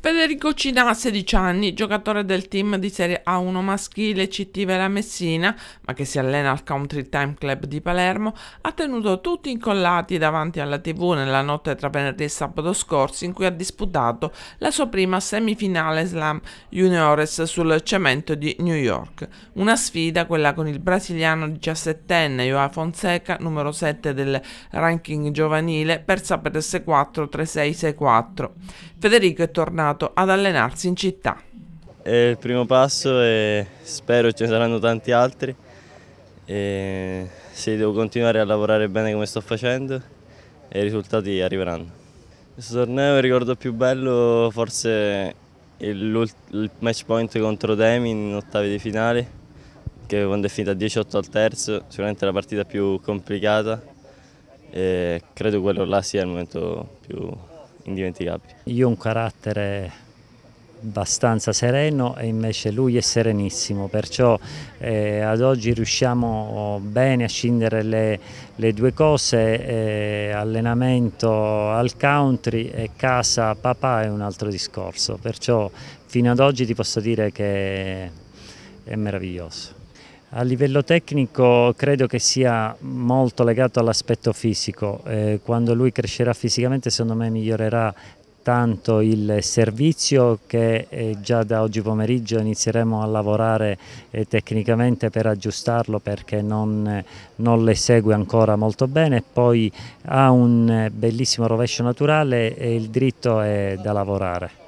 Federico Cina, 16 anni, giocatore del team di Serie A1 maschile CT Vera Messina, ma che si allena al Country Time Club di Palermo, ha tenuto tutti incollati davanti alla TV nella notte tra venerdì e sabato scorsi in cui ha disputato la sua prima semifinale Slam Juniores sul cemento di New York. Una sfida, quella con il brasiliano 17enne Joao Fonseca, numero 7 del ranking giovanile, persa per S4-3-6-6-4. Federico è tornato tornato ad allenarsi in città. È il primo passo e spero ce ne saranno tanti altri. E se devo continuare a lavorare bene come sto facendo i risultati arriveranno. Questo torneo il ricordo più bello forse il, il match point contro Demi in ottavi di finale che quando è finita 18 al terzo, sicuramente la partita più complicata e credo quello là sia il momento più indimenticabili. Io ho un carattere abbastanza sereno e invece lui è serenissimo, perciò eh, ad oggi riusciamo bene a scindere le, le due cose, eh, allenamento al country e casa papà è un altro discorso, perciò fino ad oggi ti posso dire che è meraviglioso. A livello tecnico credo che sia molto legato all'aspetto fisico, eh, quando lui crescerà fisicamente secondo me migliorerà tanto il servizio che eh, già da oggi pomeriggio inizieremo a lavorare eh, tecnicamente per aggiustarlo perché non, non le segue ancora molto bene, poi ha un bellissimo rovescio naturale e il dritto è da lavorare.